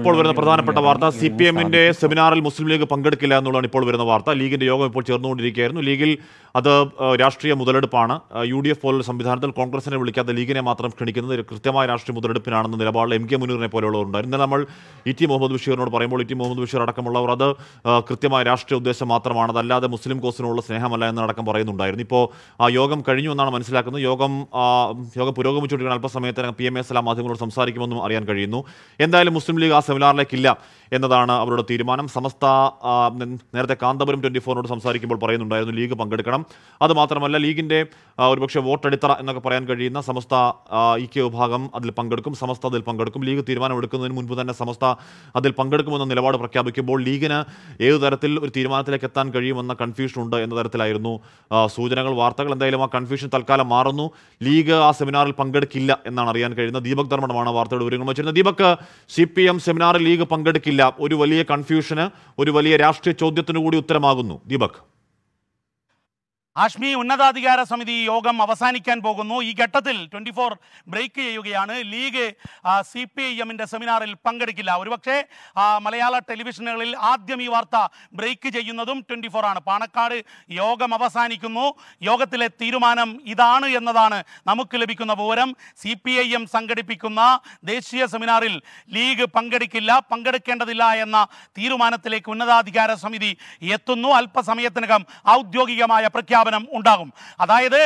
ഇപ്പോൾ വരുന്ന പ്രധാനപ്പെട്ട വാർത്ത സി പി എമ്മിന്റെ സെമിനാറിൽ മുസ്ലിം ലീഗ് പങ്കെടുക്കില്ല എന്നുള്ളതാണ് ഇപ്പോൾ വരുന്ന വാർത്ത ലീഗിന്റെ യോഗം ഇപ്പോൾ ചേർന്നുകൊണ്ടിരിക്കുകയായിരുന്നു ലീഗിൽ അത് രാഷ്ട്രീയ മുതലെടുപ്പാണ് യു ഡി എഫ് പോലുള്ള സംവിധാനത്തിൽ കോൺഗ്രസിനെ വിളിക്കാത്ത ലീഗിനെ മാത്രം ക്ഷണിക്കുന്നത് കൃത്യമായ രാഷ്ട്രീയ മുതലെടുപ്പിനാണെന്ന നിലപാടിൽ എം കെ മുനീറിനെ പോലെയുള്ളവരുണ്ട് ഇന്നലെ നമ്മൾ ഇ ടി മുഹമ്മദ് ബഷീറിനോട് പറയുമ്പോൾ ഇ ടി മുഹമ്മദ് ബഷീർ അടക്കമുള്ളവർ അത് കൃത്യമായ രാഷ്ട്രീയ ഉദ്ദേശം മാത്രമാണ് അതല്ലാതെ മുസ്ലിം കോസിനുള്ള സ്നേഹമല്ല എന്നടക്കം പറയുന്നുണ്ടായിരുന്നു ഇപ്പോൾ ആ യോഗം കഴിഞ്ഞു എന്നാണ് മനസ്സിലാക്കുന്നത് യോഗം യോഗം പുരോഗമിച്ചുകൊണ്ടിരിക്കുന്ന അല്പസമയത്തിനകം പി എം എസ് എല്ലാം മാധ്യമങ്ങളോട് സംസാരിക്കുമെന്നും അറിയാൻ കഴിയുന്നു എന്തായാലും മുസ്ലിം ലീഗ് ആ സെമിനാറിലേക്കില്ല എന്നതാണ് അവരുടെ തീരുമാനം സമസ്ത നേരത്തെ കാന്തപുരം ട്വൻറ്റി ഫോറിനോട് സംസാരിക്കുമ്പോൾ പറയുന്നുണ്ടായിരുന്നു ലീഗ് പങ്കെടുക്കണം അതുമാത്രമല്ല ലീഗിൻ്റെ ഒരുപക്ഷെ വോട്ടടിത്തറ എന്നൊക്കെ പറയാൻ കഴിയുന്ന സമസ്ത ഇക്കെ വിഭാഗം അതിൽ പങ്കെടുക്കും സമസ്ത അതിൽ പങ്കെടുക്കും ലീഗ് തീരുമാനമെടുക്കുന്നതിന് മുൻപ് തന്നെ സമസ്ത അതിൽ പങ്കെടുക്കുമെന്ന നിലപാട് പ്രഖ്യാപിക്കുമ്പോൾ ലീഗിന് ഏതു തരത്തിൽ ഒരു തീരുമാനത്തിലേക്ക് എത്താൻ കഴിയുമെന്ന കൺഫ്യൂഷൻ ഉണ്ട് എന്ന തരത്തിലായിരുന്നു സൂചനകൾ വാർത്തകൾ എന്തായാലും ആ കൺഫ്യൂഷൻ തൽക്കാലം മാറുന്നു ലീഗ് ആ സെമിനാറിൽ പങ്കെടുക്കില്ല എന്നാണ് അറിയാൻ കഴിയുന്നത് ദീപക് ധർമ്മമാണ് വാർത്തയുടെ വിവരങ്ങൾ വെച്ചിരുന്നത് ദീപക് സി പി എം സെമിനാറിൽ ലീഗ് പങ്കെടുക്കില്ല ഇല്ല ഒരു വലിയ കൺഫ്യൂഷന് ഒരു വലിയ രാഷ്ട്രീയ ചോദ്യത്തിനു കൂടി ഉത്തരമാകുന്നു ദീപക് ഹാഷ്മി ഉന്നതാധികാര സമിതി യോഗം അവസാനിക്കാൻ പോകുന്നു ഈ ഘട്ടത്തിൽ ട്വൻറ്റി ഫോർ ബ്രേക്ക് ചെയ്യുകയാണ് ലീഗ് സി പി ഐ എമ്മിൻ്റെ സെമിനാറിൽ പങ്കെടുക്കില്ല ഒരുപക്ഷെ മലയാള ടെലിവിഷനുകളിൽ ആദ്യം ഈ വാർത്ത ബ്രേക്ക് ചെയ്യുന്നതും ട്വൻറ്റി ഫോർ ആണ് പാണക്കാട് യോഗം അവസാനിക്കുന്നു യോഗത്തിലെ തീരുമാനം ഇതാണ് എന്നതാണ് നമുക്ക് ലഭിക്കുന്ന വിവരം സി പി ഐ എം സംഘടിപ്പിക്കുന്ന ദേശീയ സെമിനാറിൽ ലീഗ് പങ്കെടുക്കില്ല പങ്കെടുക്കേണ്ടതില്ല എന്ന തീരുമാനത്തിലേക്ക് ഉന്നതാധികാര സമിതി എത്തുന്നു അല്പസമയത്തിനകം ഔദ്യോഗികമായ പ്രഖ്യാപനം പ്രഖ്യാപനം ഉണ്ടാകും അതായത്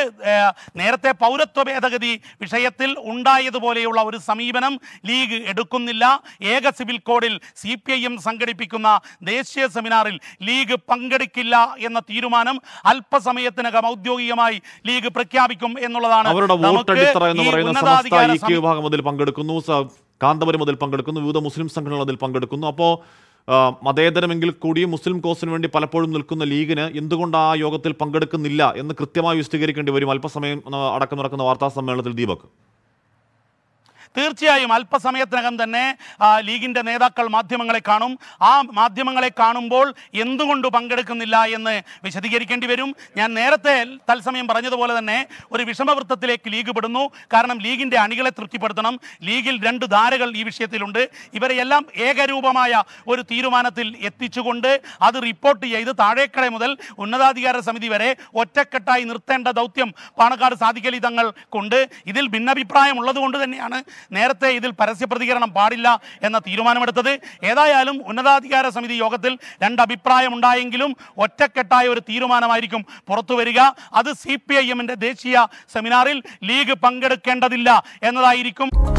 നേരത്തെ പൗരത്വ ഭേദഗതി വിഷയത്തിൽ ഉണ്ടായതുപോലെയുള്ള ഒരു സമീപനം ലീഗ് എടുക്കുന്നില്ല ഏക സിവിൽ കോഡിൽ സി പി ഐ എം സംഘടിപ്പിക്കുന്ന ദേശീയ സെമിനാറിൽ ലീഗ് പങ്കെടുക്കില്ല എന്ന തീരുമാനം അല്പസമയത്തിനകം ഔദ്യോഗികമായി ലീഗ് പ്രഖ്യാപിക്കും എന്നുള്ളതാണ് അവരുടെ എന്ന് പറയുന്ന വിഭാഗം കാന്തപുരം മുതൽ പങ്കെടുക്കുന്നു വിവിധ മുസ്ലിം സംഘടനകൾ അതിൽ പങ്കെടുക്കുന്നു അപ്പോൾ മതേതരമെങ്കിൽ കൂടി മുസ്ലിം കോസിന് വേണ്ടി പലപ്പോഴും നിൽക്കുന്ന ലീഗിന് എന്തുകൊണ്ട് ആ യോഗത്തിൽ പങ്കെടുക്കുന്നില്ല എന്ന് കൃത്യമായി വിശദീകരിക്കേണ്ടി വരും അല്പസമയം അടക്കം നടക്കുന്ന വാർത്താ സമ്മേളനത്തിൽ ദീപക് തീർച്ചയായും അല്പസമയത്തിനകം തന്നെ ലീഗിൻ്റെ നേതാക്കൾ മാധ്യമങ്ങളെ കാണും ആ മാധ്യമങ്ങളെ കാണുമ്പോൾ എന്തുകൊണ്ട് പങ്കെടുക്കുന്നില്ല എന്ന് വിശദീകരിക്കേണ്ടി വരും ഞാൻ നേരത്തെ തത്സമയം പറഞ്ഞതുപോലെ തന്നെ ഒരു വിഷമവൃത്തത്തിലേക്ക് ലീഗ് പെടുന്നു കാരണം ലീഗിൻ്റെ അണികളെ തൃപ്തിപ്പെടുത്തണം ലീഗിൽ രണ്ട് ധാരകൾ ഈ വിഷയത്തിലുണ്ട് ഇവരെയെല്ലാം ഏകരൂപമായ ഒരു തീരുമാനത്തിൽ എത്തിച്ചുകൊണ്ട് അത് റിപ്പോർട്ട് ചെയ്ത് താഴേക്കട മുതൽ ഉന്നതാധികാര സമിതി വരെ ഒറ്റക്കെട്ടായി നിർത്തേണ്ട ദൗത്യം പാണക്കാട് സാധിക്കലി തങ്ങൾക്കുണ്ട് ഇതിൽ ഭിന്നഭിപ്രായമുള്ളത് കൊണ്ട് തന്നെയാണ് നേരത്തെ ഇതിൽ പരസ്യ പ്രതികരണം പാടില്ല എന്ന തീരുമാനമെടുത്തത് ഏതായാലും ഉന്നതാധികാര സമിതി യോഗത്തിൽ രണ്ട് അഭിപ്രായമുണ്ടായെങ്കിലും ഒറ്റക്കെട്ടായ ഒരു തീരുമാനമായിരിക്കും പുറത്തു വരിക അത് സി പി ഐ എമ്മിൻ്റെ ദേശീയ സെമിനാറിൽ ലീഗ് പങ്കെടുക്കേണ്ടതില്ല എന്നതായിരിക്കും